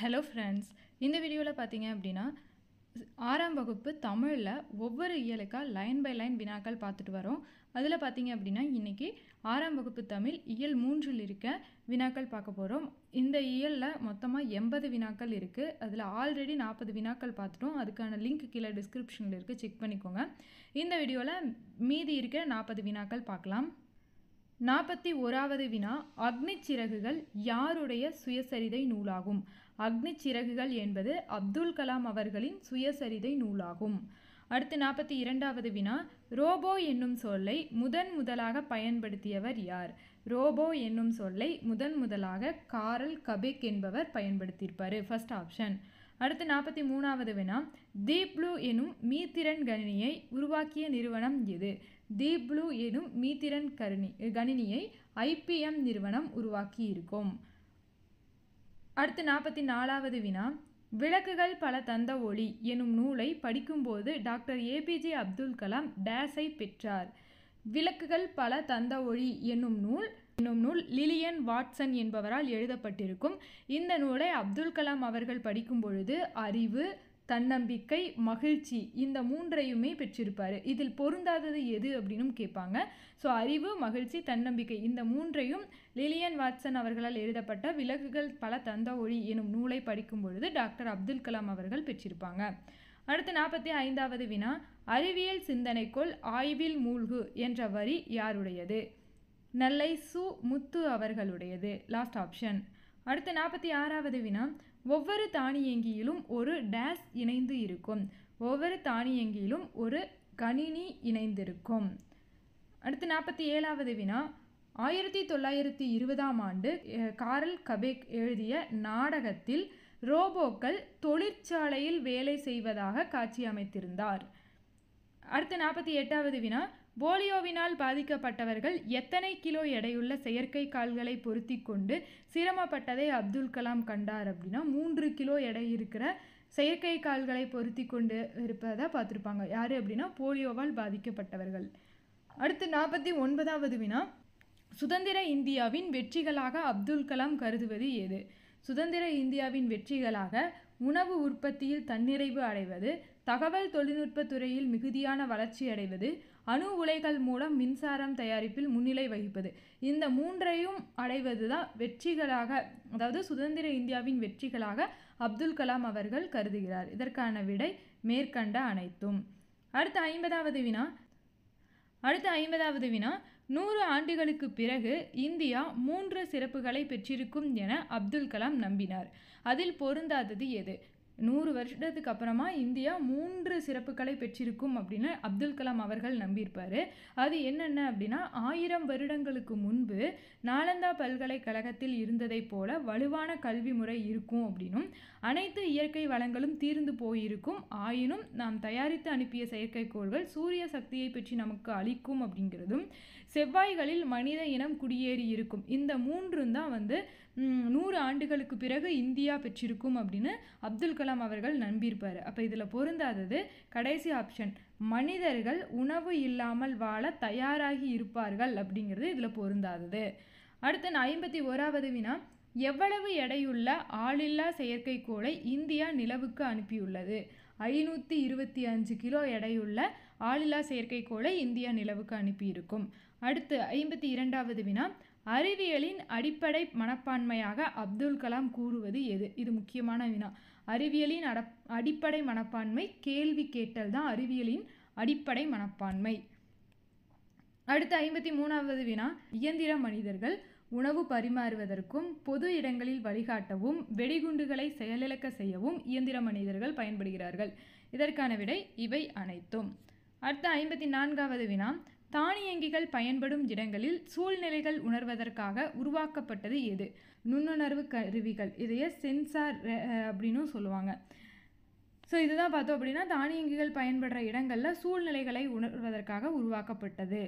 hello friends இந்த வீடியோவில் பார்த்தீங்க அப்படின்னா ஆறாம் வகுப்பு தமிழில் ஒவ்வொரு இயலுக்காக லைன் பை லைன் வினாக்கள் பார்த்துட்டு வரோம் அதில் பார்த்தீங்க அப்படின்னா இன்றைக்கி ஆறாம் வகுப்பு தமிழ் இயல் மூன்றில் இருக்க வினாக்கள் பார்க்க போகிறோம் இந்த இயலில் மொத்தமாக எண்பது வினாக்கள் இருக்குது அதில் ஆல்ரெடி நாற்பது வினாக்கள் பார்த்துட்டோம் அதுக்கான லிங்க் கீழே டிஸ்கிரிப்ஷனில் இருக்குது செக் பண்ணிக்கோங்க இந்த வீடியோவில் மீதி இருக்கிற நாற்பது வினாக்கள் பார்க்கலாம் நாற்பத்தி ஓராவது வினா அக்னி சிறகுகள் யாருடைய சுயசரிதை நூலாகும் அக்னி சிறகுகள் என்பது அப்துல் கலாம் அவர்களின் சுயசரிதை நூலாகும் அடுத்து நாற்பத்தி இரண்டாவது வினா ரோபோ என்னும் சொல்லை முதன் முதலாக பயன்படுத்தியவர் யார் ரோபோ என்னும் சொல்லை முதன் முதலாக காரல் கபேக் என்பவர் பயன்படுத்தியிருப்பார் ஃபர்ஸ்ட் ஆப்ஷன் அடுத்து நாற்பத்தி மூணாவது வினா தீப்ளூ எனும் மீத்திறன் கணினியை உருவாக்கிய நிறுவனம் எது டீப் ப்ளூ எனும் மீத்திரன் கருணி கணினியை ஐபிஎம் நிறுவனம் உருவாக்கியிருக்கும் அடுத்து நாற்பத்தி நாலாவது வினா விளக்குகள் பல தந்த ஒளி எனும் நூலை படிக்கும்போது டாக்டர் ஏபிஜே அப்துல் கலாம் டேஸை பெற்றார் விளக்குகள் பல தந்த ஒளி என்னும் நூல் என்னும் நூல் லிலியன் வாட்சன் என்பவரால் எழுதப்பட்டிருக்கும் இந்த நூலை அப்துல் கலாம் அவர்கள் படிக்கும் பொழுது அறிவு தன்னம்பிக்கை மகிழ்ச்சி இந்த மூன்றையுமே பெற்றிருப்பார் இதில் பொருந்தாதது எது அப்படின்னு கேட்பாங்க ஸோ அறிவு மகிழ்ச்சி தன்னம்பிக்கை இந்த மூன்றையும் லிலியன் வாட்சன் அவர்களால் எழுதப்பட்ட விலகுகள் பல தந்த ஒளி எனும் நூலை படிக்கும் பொழுது டாக்டர் அப்துல் கலாம் அவர்கள் பெற்றிருப்பாங்க அடுத்து நாற்பத்தி ஐந்தாவது வினா அறிவியல் சிந்தனைக்குள் ஆய்வில் மூழ்கு என்ற வரி யாருடையது நல்லை சு முத்து அவர்களுடையது லாஸ்ட் ஆப்ஷன் அடுத்து நாற்பத்தி ஆறாவது வினா ஒவ்வொரு தானியங்கியிலும் ஒரு டேஸ் இணைந்து இருக்கும் ஒவ்வொரு தானியங்கியிலும் ஒரு கணினி இணைந்திருக்கும் அடுத்து நாற்பத்தி ஏழாவது வினா ஆயிரத்தி தொள்ளாயிரத்தி இருபதாம் ஆண்டு காரல் கபேக் எழுதிய நாடகத்தில் ரோபோக்கள் தொழிற்சாலையில் வேலை செய்வதாக காட்சி அமைத்திருந்தார் அடுத்த நாற்பத்தி எட்டாவது வினா போலியோவினால் பாதிக்கப்பட்டவர்கள் எத்தனை கிலோ எடையுள்ள செயற்கை கால்களை பொருத்தி கொண்டு சிரமப்பட்டதை அப்துல் கலாம் கண்டார் அப்படின்னா மூன்று கிலோ எடை இருக்கிற செயற்கை கால்களை பொருத்தி கொண்டு இருப்பதை பார்த்துருப்பாங்க யார் அப்படின்னா போலியோவால் பாதிக்கப்பட்டவர்கள் அடுத்து நாற்பத்தி ஒன்பதாவது வினா சுதந்திர இந்தியாவின் வெற்றிகளாக அப்துல் கலாம் கருதுவது எது சுதந்திர இந்தியாவின் வெற்றிகளாக உணவு உற்பத்தியில் தன்னிறைவு அடைவது தகவல் தொழில்நுட்ப துறையில் மிகுதியான வளர்ச்சி அடைவது அணு உலைகள் மூலம் மின்சாரம் தயாரிப்பில் முன்னிலை வகிப்பது இந்த மூன்றையும் அடைவதுதான் வெற்றிகளாக அதாவது சுதந்திர இந்தியாவின் வெற்றிகளாக அப்துல் கலாம் அவர்கள் கருதுகிறார் இதற்கான விடை மேற்கண்ட அனைத்தும் அடுத்த ஐம்பதாவது வினா அடுத்த ஐம்பதாவது வினா நூறு ஆண்டுகளுக்கு பிறகு இந்தியா மூன்று சிறப்புகளை பெற்றிருக்கும் என அப்துல் கலாம் நம்பினார் அதில் பொருந்தாதது எது நூறு வருஷத்துக்கு அப்புறமா இந்தியா மூன்று சிறப்புகளை பெற்றிருக்கும் அப்படின்னு அப்துல் கலாம் அவர்கள் நம்பியிருப்பார் அது என்னென்ன அப்படின்னா ஆயிரம் வருடங்களுக்கு முன்பு நாலந்தா பல்கலைக்கழகத்தில் இருந்ததை போல வலுவான கல்வி முறை இருக்கும் அப்படின்னும் அனைத்து இயற்கை வளங்களும் தீர்ந்து போயிருக்கும் ஆயினும் நாம் தயாரித்து அனுப்பிய செயற்கைக்கோள்கள் சூரிய சக்தியை பற்றி நமக்கு அளிக்கும் அப்படிங்கிறதும் செவ்வாய்களில் மனித இனம் குடியேறி இருக்கும் இந்த மூன்றும் தான் வந்து நூறு ஆண்டுகளுக்கு பிறகு இந்தியா பெற்றிருக்கும் அப்படின்னு அப்துல் கலாம் அவர்கள் நம்பியிருப்பார் அப்போ இதில் பொருந்தாதது கடைசி ஆப்ஷன் மனிதர்கள் உணவு இல்லாமல் வாழ தயாராகி இருப்பார்கள் அப்படிங்கிறது இதில் பொருந்தாதது அடுத்து ஐம்பத்தி ஓராவது வினா எவ்வளவு எடையுள்ள ஆளில்லா செயற்கைக்கோளை இந்தியா நிலவுக்கு அனுப்பியுள்ளது ஐநூற்றி இருபத்தி அஞ்சு கிலோ எடையுள்ள ஆளில்லா செயற்கைக்கோளை இந்தியா நிலவுக்கு அனுப்பியிருக்கும் அடுத்து ஐம்பத்தி இரண்டாவது வினா அறிவியலின் அடிப்படை மனப்பான்மையாக அப்துல் கலாம் கூறுவது எது இது முக்கியமான வினா அறிவியலின் அட அடிப்படை மனப்பான்மை கேள்வி கேட்டல் தான் அறிவியலின் அடிப்படை மனப்பான்மை அடுத்து ஐம்பத்தி மூணாவது வினா இயந்திர மனிதர்கள் உணவு பரிமாறுவதற்கும் பொது இடங்களில் வழிகாட்டவும் வெடிகுண்டுகளை செயலிழக்க செய்யவும் இயந்திர மனிதர்கள் பயன்படுகிறார்கள் இதற்கான விடை இவை அனைத்தும் அடுத்த ஐம்பத்தி நான்காவது வினா தானியங்கிகள் பயன்படும் இடங்களில் சூழ்நிலைகள் உணர்வதற்காக உருவாக்கப்பட்டது எது நுண்ணுணர்வு கருவிகள் இதையே சென்சார் அப்படின்னும் சொல்லுவாங்க ஸோ இதுதான் பார்த்தோம் அப்படின்னா தானியங்கிகள் பயன்படுற இடங்களில் சூழ்நிலைகளை உணர்வதற்காக உருவாக்கப்பட்டது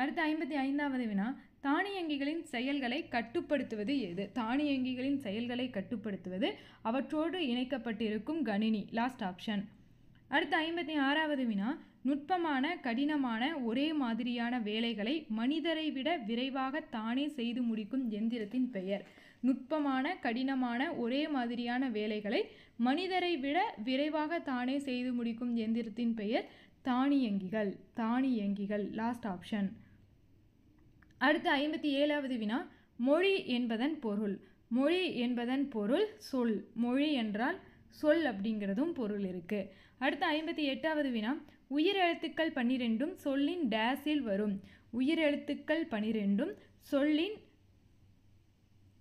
அடுத்து ஐம்பத்தி ஐந்தாவது வினா தானியங்கிகளின் செயல்களை கட்டுப்படுத்துவது எது தானியங்கிகளின் செயல்களை கட்டுப்படுத்துவது அவற்றோடு இணைக்கப்பட்டிருக்கும் கணினி லாஸ்ட் ஆப்ஷன் அடுத்து ஐம்பத்தி ஆறாவது வினா நுட்பமான கடினமான ஒரே மாதிரியான வேலைகளை மனிதரை விட விரைவாக தானே செய்து முடிக்கும் எந்திரத்தின் பெயர் நுட்பமான கடினமான ஒரே மாதிரியான வேலைகளை மனிதரை விட விரைவாக தானே செய்து முடிக்கும் எந்திரத்தின் பெயர் தானியங்கிகள் தானியங்கிகள் லாஸ்ட் ஆப்ஷன் அடுத்து ஐம்பத்தி ஏழாவது வினா மொழி என்பதன் பொருள் மொழி என்பதன் பொருள் சொல் மொழி என்றால் சொல் அப்படிங்கிறதும் பொருள் இருக்குது அடுத்து ஐம்பத்தி எட்டாவது வினா உயிரெழுத்துக்கள் பன்னிரெண்டும் சொல்லின் டேஸில் வரும் உயிரெழுத்துக்கள் பனிரெண்டும் சொல்லின்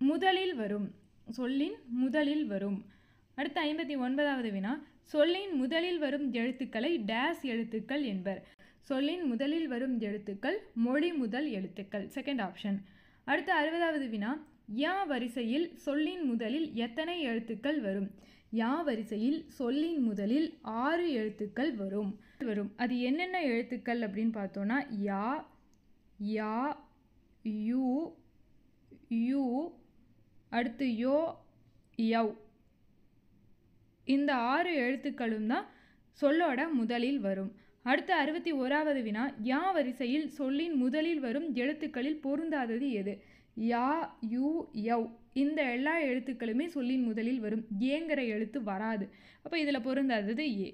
முதலில் வரும் சொல்லின் முதலில் வரும் அடுத்து ஐம்பத்தி ஒன்பதாவது வினா சொல்லின் முதலில் வரும் எழுத்துக்களை டேஸ் எழுத்துக்கள் என்பர் சொல்லின் முதலில் வரும் எழுத்துக்கள் மொழி முதல் எழுத்துக்கள் செகண்ட் ஆப்ஷன் அடுத்து அறுபதாவது வினா யா வரிசையில் சொல்லின் முதலில் எத்தனை எழுத்துக்கள் வரும் யா வரிசையில் சொல்லின் முதலில் ஆறு எழுத்துக்கள் வரும் வரும் அது என்னென்ன எழுத்துக்கள் அப்படின்னு பார்த்தோன்னா யா யா யூ யூ அடுத்து யோ யவ் இந்த ஆறு எழுத்துக்களும் தான் சொல்லோட முதலில் வரும் அடுத்த அறுபத்தி ஓராவது வினா யா வரிசையில் சொல்லின் முதலில் வரும் எழுத்துக்களில் பொருந்தாதது எது யா யூ யவ் இந்த எல்லா எழுத்துக்களுமே சொல்லின் முதலில் வரும் ஏங்கிற எழுத்து வராது அப்போ இதில் பொருந்தாதது ஏ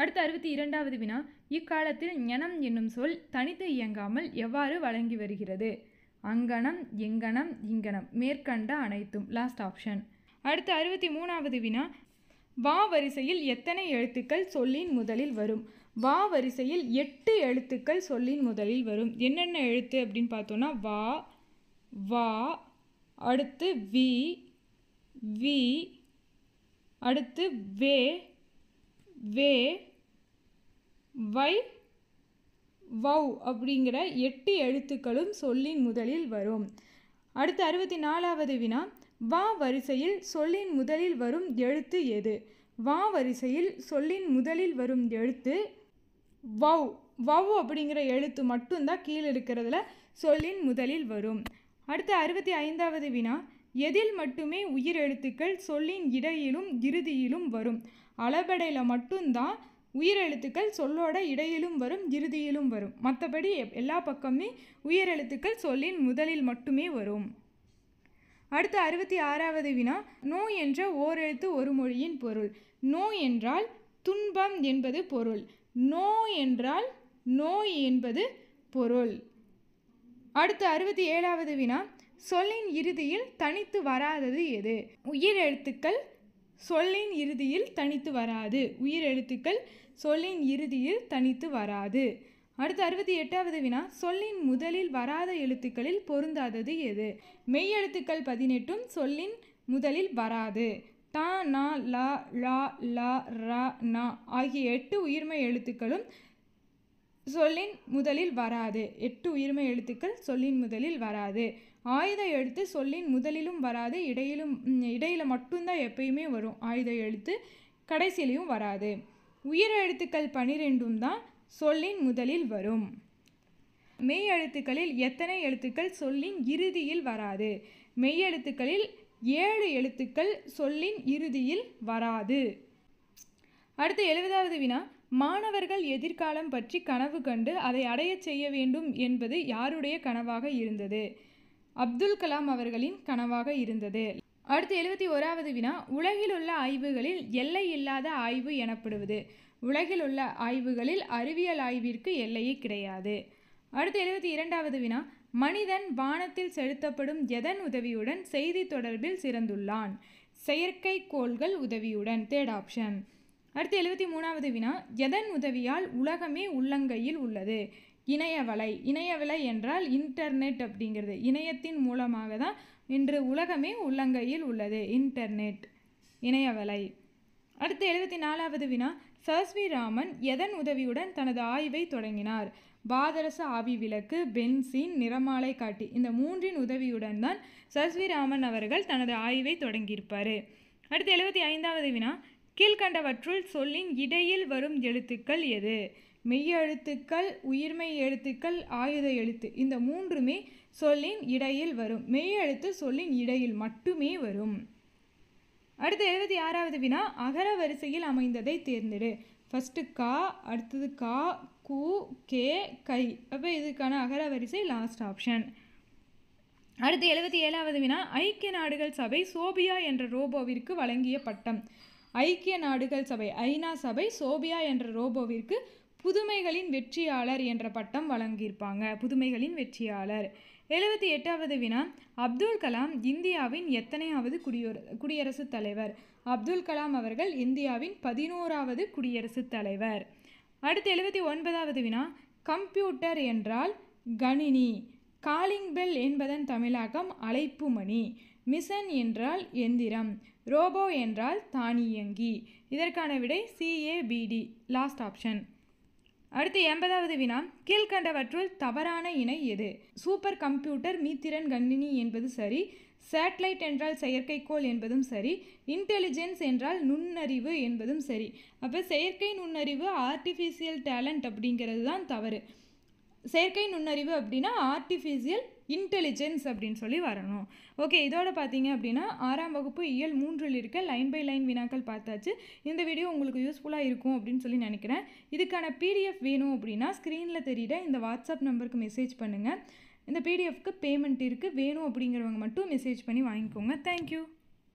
அடுத்த அறுபத்தி இரண்டாவது வினா இக்காலத்தில் ஞனம் என்னும் சொல் தனித்து இயங்காமல் எவ்வாறு வழங்கி வருகிறது அங்கனம் எங்கனம் இங்கனம் மேற்கண்ட அனைத்தும் லாஸ்ட் ஆப்ஷன் அடுத்த அறுபத்தி மூணாவது வினா வா வரிசையில் எத்தனை எழுத்துக்கள் சொல்லின் முதலில் வரும் வா வரிசையில் எட்டு எழுத்துக்கள் சொல்லின் முதலில் வரும் என்னென்ன எழுத்து அப்படின்னு பார்த்தோன்னா வா வா அடுத்து வி வி அடுத்து வே வே வை வௌ அப்படிங்கிற எட்டு எழுத்துக்களும் சொல்லின் முதலில் வரும் அடுத்து அறுபத்தி நாலாவது வினா வா வரிசையில் சொல்லின் முதலில் வரும் எழுத்து எது வா வரிசையில் சொல்லின் முதலில் வரும் எழுத்து வௌ வௌ அப்படிங்கிற எழுத்து மட்டும்தான் கீழே இருக்கிறதுல சொல்லின் முதலில் வரும் அடுத்து அறுபத்தி ஐந்தாவது வினா எதில் மட்டுமே உயிரெழுத்துக்கள் சொல்லின் இடையிலும் இறுதியிலும் வரும் அளபடையில் மட்டும்தான் உயிர் எழுத்துக்கள் சொல்லோட இடையிலும் வரும் இறுதியிலும் வரும் மற்றபடி எல்லா பக்கமுமே உயிரெழுத்துக்கள் சொல்லின் முதலில் மட்டுமே வரும் அடுத்து அறுபத்தி ஆறாவது வினா நோ என்ற ஓரெழுத்து ஒரு மொழியின் பொருள் நோ என்றால் துன்பம் என்பது பொருள் நோ என்றால் நோய் என்பது பொருள் அடுத்து அறுபத்தி ஏழாவது வினா சொல்லின் இறுதியில் தனித்து வராதது எது உயிர் எழுத்துக்கள் சொல்லின் இறுதியில் தனித்து வராது உயிர் எழுத்துக்கள் சொல்லின் இறுதியில் தனித்து வராது அடுத்து அறுபத்தி எட்டாவது வினா சொல்லின் முதலில் வராத எழுத்துக்களில் பொருந்தாதது எது மெய் எழுத்துக்கள் பதினெட்டும் சொல்லின் முதலில் வராது தா நா ல ழ ல ரா நா ஆகிய எட்டு உயிர்மை எழுத்துக்களும் சொல்லின் முதலில் வராது எட்டு உயிர்மை எழுத்துக்கள் சொல்லின் முதலில் வராது ஆயுத எழுத்து சொல்லின் முதலிலும் வராது இடையிலும் இடையில் மட்டும்தான் எப்பயுமே வரும் ஆயுத எழுத்து கடைசியிலையும் வராது உயிர் எழுத்துக்கள் பனிரெண்டும் தான் சொல்லின் முதலில் வரும் மெய் எழுத்துக்களில் எத்தனை எழுத்துக்கள் சொல்லின் இறுதியில் வராது மெய் எழுத்துக்களில் ஏழு எழுத்துக்கள் சொல்லின் இறுதியில் வராது அடுத்து எழுபதாவது வினா மாணவர்கள் எதிர்காலம் பற்றி கனவு கண்டு அதை அடையச் செய்ய வேண்டும் என்பது யாருடைய கனவாக இருந்தது அப்துல் கலாம் அவர்களின் கனவாக இருந்தது அடுத்து எழுபத்தி ஓராவது வினா உலகில் உள்ள ஆய்வுகளில் எல்லை இல்லாத ஆய்வு எனப்படுவது உலகில் உள்ள ஆய்வுகளில் அறிவியல் ஆய்விற்கு எல்லையே கிடையாது அடுத்து எழுபத்தி இரண்டாவது வினா மனிதன் வானத்தில் செலுத்தப்படும் எதன் உதவியுடன் செய்தி தொடர்பில் சிறந்துள்ளான் செயற்கை கோள்கள் உதவியுடன் தேர்ட் ஆப்ஷன் அடுத்து எழுபத்தி மூணாவது வினா எதன் உதவியால் உலகமே உள்ளங்கையில் உள்ளது இணையவலை இணையவலை என்றால் இன்டர்நெட் அப்படிங்கிறது இணையத்தின் மூலமாக தான் இன்று உலகமே உள்ளங்கையில் உள்ளது இன்டர்நெட் இணையவலை அடுத்து எழுபத்தி நாலாவது வினா சஸ்வி ராமன் எதன் உதவியுடன் தனது ஆய்வை தொடங்கினார் பாதரச ஆவி விளக்கு பென்சின் நிறமாலை காட்டி இந்த மூன்றின் உதவியுடன் தான் சஸ்வி ராமன் அவர்கள் தனது ஆய்வை தொடங்கியிருப்பார் அடுத்து எழுபத்தி ஐந்தாவது வினா கீழ்கண்டவற்றுள் சொல்லின் இடையில் வரும் எழுத்துக்கள் எது மெய்யெழுத்துக்கள் உயிர்மை எழுத்துக்கள் ஆயுத எழுத்து இந்த மூன்றுமே சொல்லின் இடையில் வரும் மெய்யெழுத்து சொல்லின் இடையில் மட்டுமே வரும் அடுத்து எழுபத்தி ஆறாவது வினா அகர வரிசையில் அமைந்ததை தேர்ந்தெடு ஃபஸ்ட்டு கா அடுத்தது கா கு கே கை அப்போ இதுக்கான அகர வரிசை லாஸ்ட் ஆப்ஷன் அடுத்து எழுபத்தி ஏழாவது வினா ஐக்கிய நாடுகள் சபை சோபியா என்ற ரோபோவிற்கு வழங்கிய பட்டம் ஐக்கிய நாடுகள் சபை ஐநா சபை சோபியா என்ற ரோபோவிற்கு புதுமைகளின் வெற்றியாளர் என்ற பட்டம் வழங்கியிருப்பாங்க புதுமைகளின் வெற்றியாளர் எழுபத்தி எட்டாவது வினா அப்துல் கலாம் இந்தியாவின் எத்தனையாவது குடியுர குடியரசுத் தலைவர் அப்துல் கலாம் அவர்கள் இந்தியாவின் பதினோராவது குடியரசுத் தலைவர் அடுத்து எழுபத்தி ஒன்பதாவது வினா கம்ப்யூட்டர் என்றால் கணினி காலிங் பெல் என்பதன் தமிழாக்கம் அழைப்பு மணி மிஷன் என்றால் எந்திரம் ரோபோ என்றால் தானியங்கி இதற்கான விடை சிஏபிடி லாஸ்ட் ஆப்ஷன் அடுத்து எண்பதாவது வினா கீழ்கண்டவற்றுள் தவறான இணை எது சூப்பர் கம்ப்யூட்டர் மீத்திரன் கணினி என்பது சரி சேட்டலைட் என்றால் செயற்கைக்கோள் என்பதும் சரி இன்டெலிஜென்ஸ் என்றால் நுண்ணறிவு என்பதும் சரி அப்போ செயற்கை நுண்ணறிவு ஆர்டிஃபிஷியல் டேலண்ட் அப்படிங்கிறது தான் தவறு செயற்கை நுண்ணறிவு அப்படின்னா ஆர்டிஃபிஷியல் இன்டெலிஜென்ஸ் அப்படின்னு சொல்லி வரணும் ஓகே இதோட பார்த்தீங்க அப்படின்னா ஆறாம் வகுப்பு இயல் மூன்றில் இருக்க லைன் பை லைன் வினாக்கள் பார்த்தாச்சு இந்த வீடியோ உங்களுக்கு யூஸ்ஃபுல்லாக இருக்கும் அப்படின்னு சொல்லி நினைக்கிறேன் இதுக்கான பிடிஎஃப் வேணும் அப்படின்னா ஸ்க்ரீனில் தெரியல இந்த வாட்ஸ்அப் நம்பருக்கு மெசேஜ் பண்ணுங்கள் இந்த பிடிஎஃப்க்கு பேமெண்ட் இருக்குது வேணும் அப்படிங்கிறவங்க மட்டும் மெசேஜ் பண்ணி வாங்கிக்கோங்க தேங்க்யூ